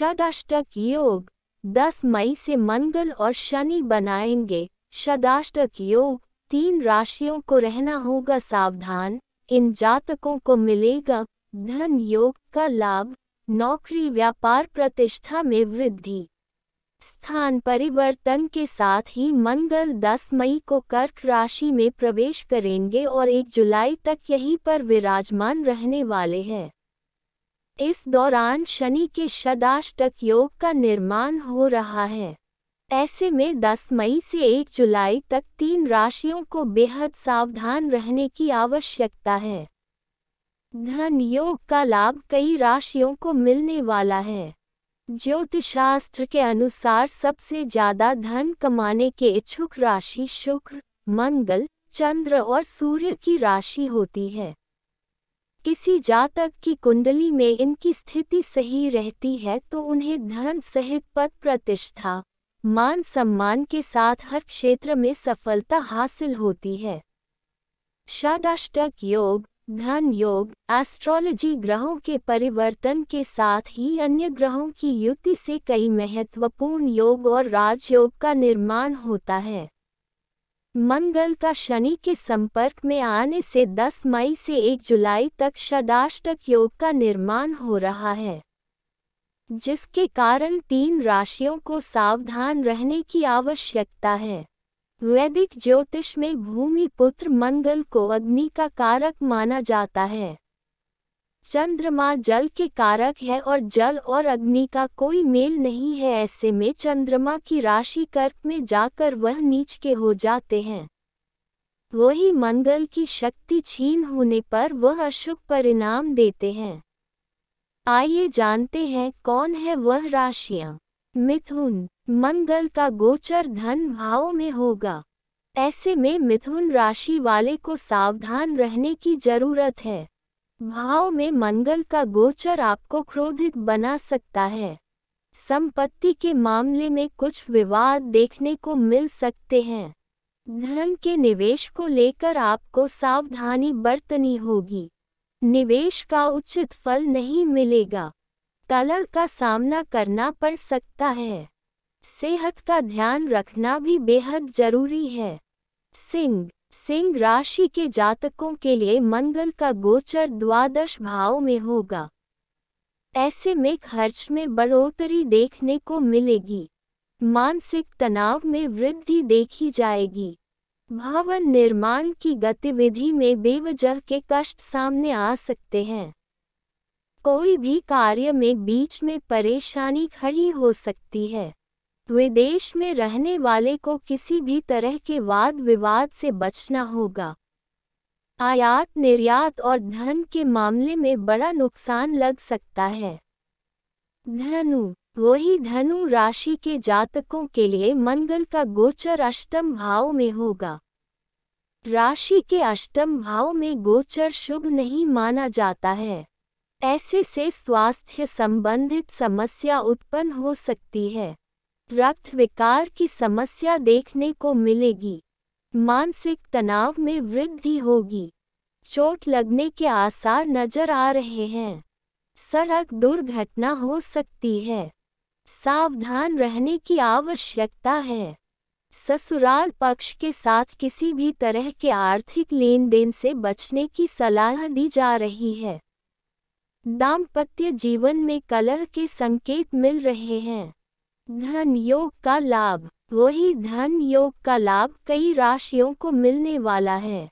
षडाष्टक योग 10 मई से मंगल और शनि बनाएंगे षडाष्टक योग तीन राशियों को रहना होगा सावधान इन जातकों को मिलेगा धन योग का लाभ नौकरी व्यापार प्रतिष्ठा में वृद्धि स्थान परिवर्तन के साथ ही मंगल 10 मई को कर्क राशि में प्रवेश करेंगे और 1 जुलाई तक यहीं पर विराजमान रहने वाले हैं इस दौरान शनि के शदाष्टक योग का निर्माण हो रहा है ऐसे में 10 मई से 1 जुलाई तक तीन राशियों को बेहद सावधान रहने की आवश्यकता है धन योग का लाभ कई राशियों को मिलने वाला है शास्त्र के अनुसार सबसे ज्यादा धन कमाने के इच्छुक राशि शुक्र मंगल चंद्र और सूर्य की राशि होती है किसी जातक की कुंडली में इनकी स्थिति सही रहती है तो उन्हें धन सहित पद प्रतिष्ठा मान सम्मान के साथ हर क्षेत्र में सफलता हासिल होती है षाडाष्टक योग धन योग एस्ट्रोलॉजी ग्रहों के परिवर्तन के साथ ही अन्य ग्रहों की युति से कई महत्वपूर्ण योग और राजयोग का निर्माण होता है मंगल का शनि के संपर्क में आने से 10 मई से 1 जुलाई तक षदाष्टक योग का निर्माण हो रहा है जिसके कारण तीन राशियों को सावधान रहने की आवश्यकता है वैदिक ज्योतिष में भूमि पुत्र मंगल को अग्नि का कारक माना जाता है चंद्रमा जल के कारक है और जल और अग्नि का कोई मेल नहीं है ऐसे में चंद्रमा की राशि कर्क में जाकर वह नीच के हो जाते हैं वही मंगल की शक्ति छीन होने पर वह अशुभ परिणाम देते हैं आइए जानते हैं कौन है वह राशियां मिथुन मंगल का गोचर धन भाव में होगा ऐसे में मिथुन राशि वाले को सावधान रहने की जरूरत है भाव में मंगल का गोचर आपको क्रोधित बना सकता है संपत्ति के मामले में कुछ विवाद देखने को मिल सकते हैं धन के निवेश को लेकर आपको सावधानी बरतनी होगी निवेश का उचित फल नहीं मिलेगा तलर का सामना करना पड़ सकता है सेहत का ध्यान रखना भी बेहद जरूरी है सिंह सिंह राशि के जातकों के लिए मंगल का गोचर द्वादश भाव में होगा ऐसे में खर्च में बढ़ोतरी देखने को मिलेगी मानसिक तनाव में वृद्धि देखी जाएगी भवन निर्माण की गतिविधि में बेवजह के कष्ट सामने आ सकते हैं कोई भी कार्य में बीच में परेशानी खड़ी हो सकती है विदेश देश में रहने वाले को किसी भी तरह के वाद विवाद से बचना होगा आयात निर्यात और धन के मामले में बड़ा नुकसान लग सकता है धनु वही धनु राशि के जातकों के लिए मंगल का गोचर अष्टम भाव में होगा राशि के अष्टम भाव में गोचर शुभ नहीं माना जाता है ऐसे से स्वास्थ्य संबंधित समस्या उत्पन्न हो सकती है रक्त विकार की समस्या देखने को मिलेगी मानसिक तनाव में वृद्धि होगी चोट लगने के आसार नजर आ रहे हैं सड़क दुर्घटना हो सकती है सावधान रहने की आवश्यकता है ससुराल पक्ष के साथ किसी भी तरह के आर्थिक लेन देन से बचने की सलाह दी जा रही है दाम्पत्य जीवन में कलह के संकेत मिल रहे हैं धन योग का लाभ वही धन योग का लाभ कई राशियों को मिलने वाला है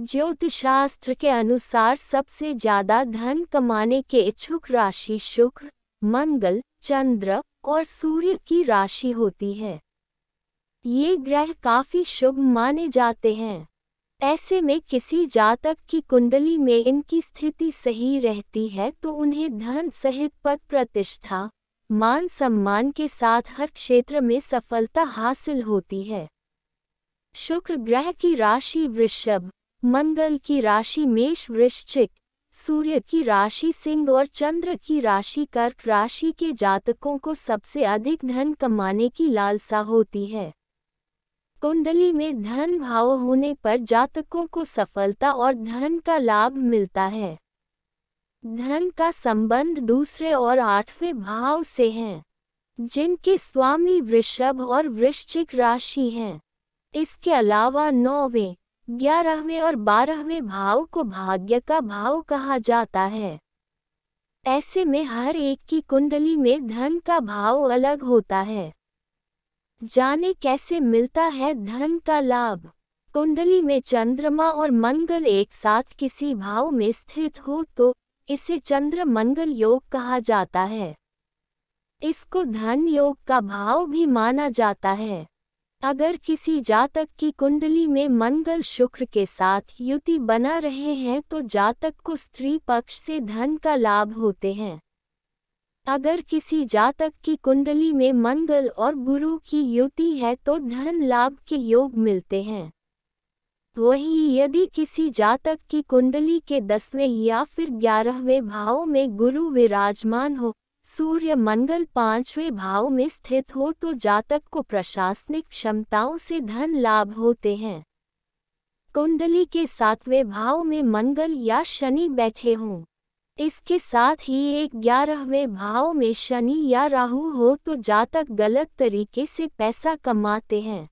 ज्योतिष शास्त्र के अनुसार सबसे ज्यादा धन कमाने के इच्छुक राशि शुक्र मंगल चंद्र और सूर्य की राशि होती है ये ग्रह काफी शुभ माने जाते हैं ऐसे में किसी जातक की कुंडली में इनकी स्थिति सही रहती है तो उन्हें धन सहित पद प्रतिष्ठा मान सम्मान के साथ हर क्षेत्र में सफलता हासिल होती है शुक्र ग्रह की राशि वृषभ मंगल की राशि मेष वृश्चिक सूर्य की राशि सिंह और चंद्र की राशि कर्क राशि के जातकों को सबसे अधिक धन कमाने की लालसा होती है कुंडली में धन भाव होने पर जातकों को सफलता और धन का लाभ मिलता है धन का संबंध दूसरे और आठवें भाव से है जिनके स्वामी वृषभ और वृश्चिक राशि हैं इसके अलावा नौवें ग्यारहवें और बारहवें भाव को भाग्य का भाव कहा जाता है ऐसे में हर एक की कुंडली में धन का भाव अलग होता है जाने कैसे मिलता है धन का लाभ कुंडली में चंद्रमा और मंगल एक साथ किसी भाव में स्थित हो तो इसे चंद्र मंगल योग कहा जाता है इसको धन योग का भाव भी माना जाता है अगर किसी जातक की कुंडली में मंगल शुक्र के साथ युति बना रहे हैं तो जातक को स्त्री पक्ष से धन का लाभ होते हैं अगर किसी जातक की कुंडली में मंगल और गुरु की युति है तो धन लाभ के योग मिलते हैं वहीं यदि किसी जातक की कुंडली के दसवें या फिर ग्यारहवें भाव में गुरु विराजमान हो सूर्य मंगल पांचवें भाव में स्थित हो तो जातक को प्रशासनिक क्षमताओं से धन लाभ होते हैं कुंडली के सातवें भाव में मंगल या शनि बैठे हों इसके साथ ही एक ग्यारहवें भाव में शनि या राहु हो तो जातक गलत तरीके से पैसा कमाते हैं